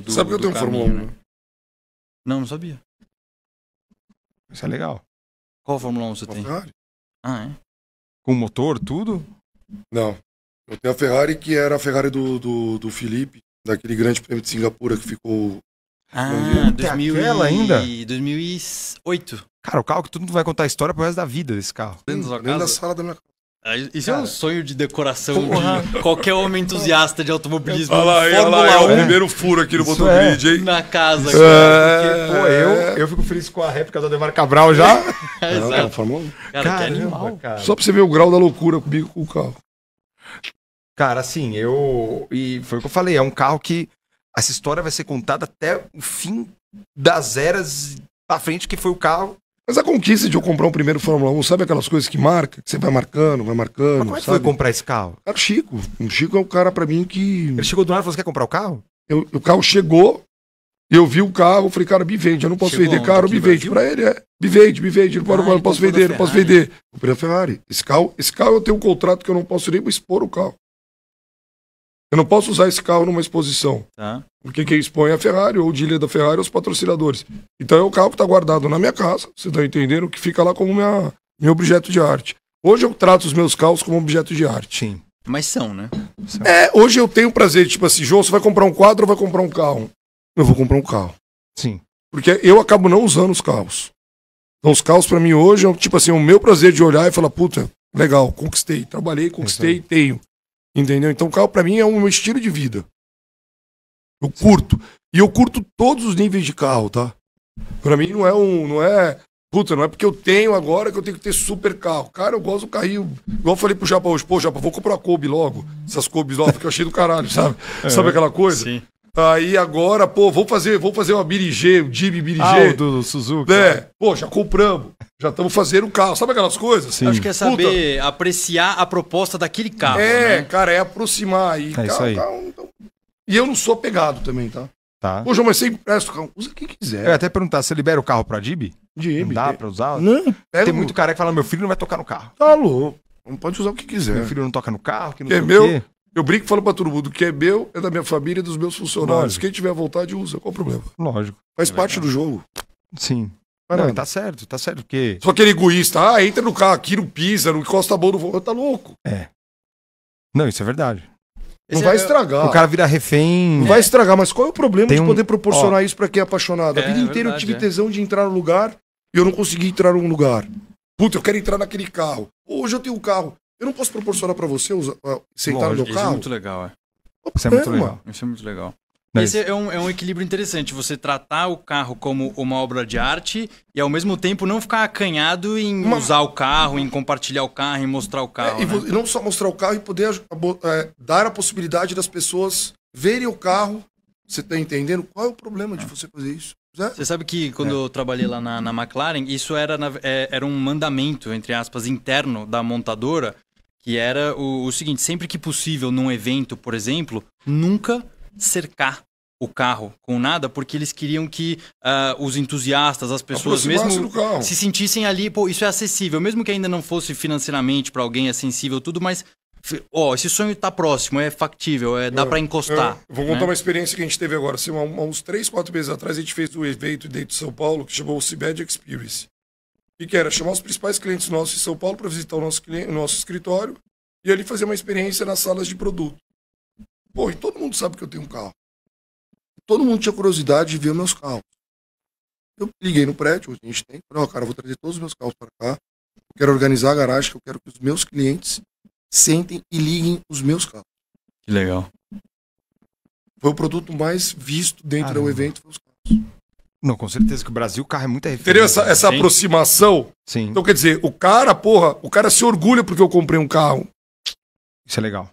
do, Sabe que eu tenho um Fórmula 1? Né? Não, não sabia. Isso é legal. Qual Fórmula 1 você Uma tem? Ferrari. Ah, é? Com motor, tudo? Não. Eu tenho a Ferrari que era a Ferrari do, do, do Felipe, daquele grande prêmio de Singapura que ficou. Ah, 2000 aquela ainda? 2008. Cara, o carro que todo mundo vai contar a história pro resto da vida desse carro. Dentro, dentro da sala da minha casa. Isso Cara. é um sonho de decoração Porra. de qualquer homem entusiasta de automobilismo. Olha lá, olha lá, é o primeiro furo aqui no Motogrid, é. hein? Na casa, cara. É. Porque, pô, é. eu, eu fico feliz com a réplica do Devar Cabral já. É, Não, cara, Caramba, cara, animal. Cara. Só pra você ver o grau da loucura comigo com o carro. Cara, assim, eu. E foi o que eu falei, é um carro que essa história vai ser contada até o fim das eras à frente, que foi o carro mas a conquista de eu comprar um primeiro Fórmula 1, sabe aquelas coisas que marca? Você vai marcando, vai marcando. Mas como é que foi comprar esse carro? Era o Chico. O Chico é o cara para mim que. Ele chegou do nada e falou: você quer comprar o carro? Eu, o carro chegou, eu vi o carro, falei, cara, me vende, eu não posso chegou vender cara, me vende. Pra ele é, me vende, me vende, não, ah, não posso então vender, não posso vender. Comprei a Ferrari. Esse carro, esse carro eu tenho um contrato que eu não posso nem expor o carro. Eu não posso usar esse carro numa exposição. Tá. Porque quem expõe é a Ferrari, ou o dealer da Ferrari, ou os patrocinadores. Então é o carro que está guardado na minha casa, Você está entendendo, que fica lá como minha, meu objeto de arte. Hoje eu trato os meus carros como objeto de arte. Sim. Mas são, né? São. É, hoje eu tenho prazer, tipo assim, João, você vai comprar um quadro ou vai comprar um carro? Eu vou comprar um carro. Sim. Porque eu acabo não usando os carros. Então os carros para mim hoje é tipo assim, o meu prazer de olhar e falar, puta, legal, conquistei, trabalhei, conquistei, tenho. Entendeu? Então, carro para mim é um estilo de vida. Eu curto. E eu curto todos os níveis de carro, tá? Para mim não é um, não é, puta, não é porque eu tenho agora que eu tenho que ter super carro. Cara, eu gosto do carrinho. Igual eu falei pro Japa hoje, pô, Japa, vou comprar a Kobe logo. Essas Kobe novas que eu achei do caralho, sabe? É, sabe aquela coisa? Sim. Aí agora, pô, vou fazer, vou fazer uma Birigê, o um Jimmy Birigê. Ah, o do Suzuki. É. Pô, já compramos. Já estamos fazendo o carro. Sabe aquelas coisas? Sim. Acho que é saber Puta. apreciar a proposta daquele carro. É, né? cara, é aproximar. E, é isso aí. então... E eu não sou apegado também, tá? Tá. Ô, João, mas você empresta o carro. Usa o que quiser. Eu ia até perguntar, você libera o carro pra Dib? Dib. Não dá tem... pra usar? Não. Tem muito cara que fala, meu filho não vai tocar no carro. Tá louco. Não pode usar o que quiser. Meu filho não toca no carro, que não é sei meu, o quê. Eu brinco e falo para todo mundo: que é meu é da minha família e dos meus funcionários. Lógico. Quem tiver vontade usa, qual o problema? Lógico. Faz é parte do jogo. Sim. Mas não, não, tá certo, tá certo, porque. Só aquele egoísta, ah, entra no carro aqui, não pisa, não encosta a mão no volante, tá louco. É. Não, isso é verdade. Não vai é- estragar. O cara vira refém. Não é. vai estragar, mas qual é o problema Tem de um... poder proporcionar Ó, isso para quem é apaixonado? a é, vida é inteira verdade, eu tive tesão de entrar no lugar e eu não consegui entrar num lugar. Puta, eu quero entrar naquele carro. Hoje eu tenho um carro. Eu não posso proporcionar para você usar, ah, sentar no meu é carro. É. Isso é muito legal, é. isso é muito legal. Isso é muito legal. Esse é um, é um, equilíbrio interessante, você tratar o carro como uma obra de arte e ao mesmo tempo não ficar acanhado em uma... usar o carro, em compartilhar o carro, em mostrar o carro. É, né? E não só mostrar o carro e poder é, dar a possibilidade das pessoas verem o carro. Você está entendendo? Qual é o problema de é. você fazer isso? Você sabe que quando eu trabalhei lá na, na McLaren, isso era, na, era um mandamento, entre aspas, interno da montadora que era o, o seguinte: sempre que possível, num evento, por exemplo, nunca cercar o carro com nada, porque eles queriam que uh, os entusiastas, as pessoas mesmo se sentissem ali, pô, isso é acessível, mesmo que ainda não fosse financeiramente para alguém, é sensível tudo, mas ó, oh, esse sonho está próximo, é factível, é, dá é, para encostar. É. Vou contar né? uma experiência que a gente teve agora, assim, há uns três quatro meses atrás, a gente fez um evento dentro de São Paulo que chamou o Cibed Experience. E que era chamar os principais clientes nossos de São Paulo para visitar o nosso, cliente, o nosso escritório e ali fazer uma experiência nas salas de produto. Pô, e todo mundo sabe que eu tenho um carro. Todo mundo tinha curiosidade de ver meus carros. Eu liguei no prédio, a gente tem, falei, ó, cara, vou trazer todos os meus carros para cá. Eu quero organizar a garagem, que eu quero que os meus clientes sentem e liguem os meus carros. Que legal. Foi o produto mais visto dentro Caramba. do evento, foi os não, com certeza que o Brasil, o carro é muita referência. Entendeu essa, essa aproximação? Sim. Então, quer dizer, o cara, porra, o cara se orgulha porque eu comprei um carro. Isso é legal.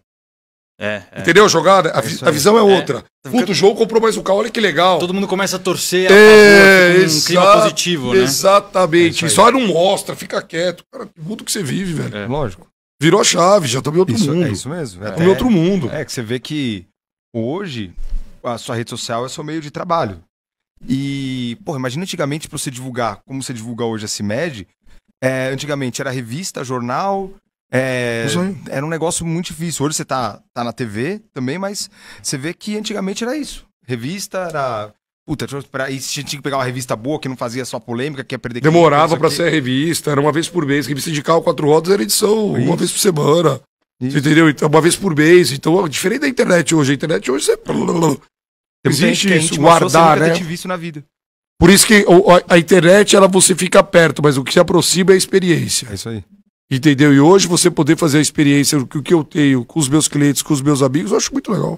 É, é. Entendeu a jogada? É a, visão é, é. outra. É. Então, Puto, o jogo comprou mais um carro, olha que legal. Todo mundo começa a torcer a é, favor, um clima positivo, né? Exatamente. É isso, Só não mostra, fica quieto. Cara, que mundo que você vive, velho. É. Lógico. Virou a chave, já tô em outro isso, é mundo. É isso mesmo. É. Tá em outro mundo. É que você vê que hoje a sua rede social é seu meio de trabalho. E pô, imagina antigamente para você divulgar, como você divulga hoje a CIMED, é, antigamente era revista, jornal, é, era um negócio muito difícil. Hoje você tá, tá na TV também, mas você vê que antigamente era isso. Revista era. Puta, esperar. e você tinha que pegar uma revista boa que não fazia só polêmica, que ia perder. Demorava para ser revista, era uma vez por mês. Revista de carro quatro rodas era edição isso. uma vez por semana. Isso. Entendeu? Então, uma vez por mês. Então, é diferente da internet hoje. A internet hoje você. É Existe isso, guardar, você né? nunca na vida. Por isso que a internet, ela você fica perto, mas o que se aproxima é a experiência. É isso aí. Entendeu? E hoje você poder fazer a experiência, o que eu tenho com os meus clientes, com os meus amigos, eu acho muito legal.